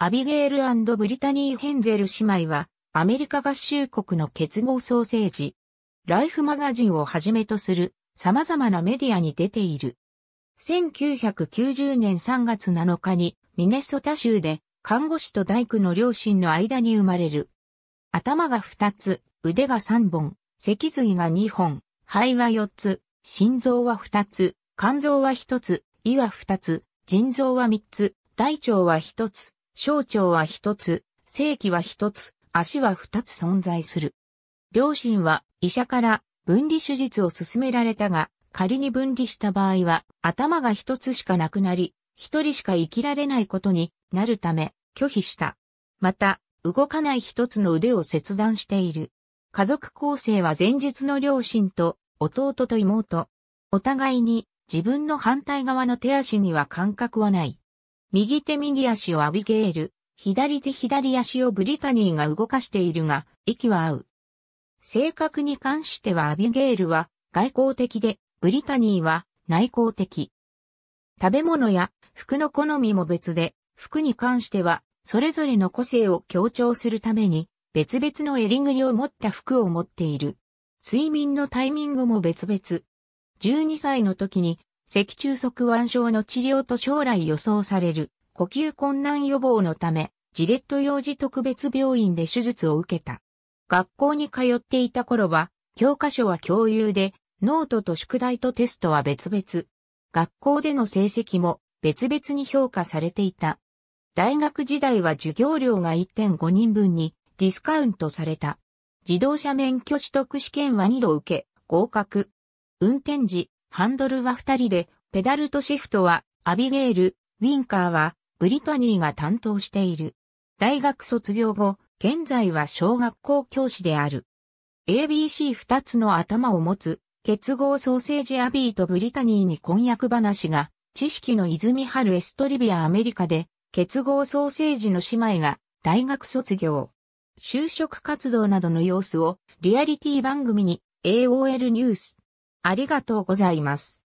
アビゲールブリタニー・ヘンゼル姉妹は、アメリカ合衆国の結合ソーセージ、ライフマガジンをはじめとする様々なメディアに出ている。1990年3月7日にミネソタ州で看護師と大工の両親の間に生まれる。頭が2つ、腕が3本、脊髄が2本、肺は4つ、心臓は2つ、肝臓は1つ、胃は2つ、腎臓は3つ、大腸は1つ、小腸は一つ、性器は一つ、足は二つ存在する。両親は医者から分離手術を勧められたが、仮に分離した場合は頭が一つしかなくなり、一人しか生きられないことになるため拒否した。また、動かない一つの腕を切断している。家族構成は前述の両親と弟と妹。お互いに自分の反対側の手足には感覚はない。右手右足をアビゲール、左手左足をブリタニーが動かしているが、息は合う。性格に関してはアビゲールは外交的で、ブリタニーは内向的。食べ物や服の好みも別で、服に関してはそれぞれの個性を強調するために別々の襟ぐりを持った服を持っている。睡眠のタイミングも別々。12歳の時に脊柱側腕症の治療と将来予想される呼吸困難予防のため、ジレット幼児特別病院で手術を受けた。学校に通っていた頃は、教科書は共有で、ノートと宿題とテストは別々。学校での成績も別々に評価されていた。大学時代は授業料が1.5人分にディスカウントされた。自動車免許取得試験は2度受け、合格。運転時、ハンドルは二人で、ペダルとシフトは、アビゲール、ウィンカーは、ブリタニーが担当している。大学卒業後、現在は小学校教師である。ABC 二つの頭を持つ、結合ソーセージアビーとブリタニーに婚約話が、知識の泉春エストリビアアメリカで、結合ソーセージの姉妹が、大学卒業。就職活動などの様子を、リアリティ番組に、AOL ニュース、ありがとうございます。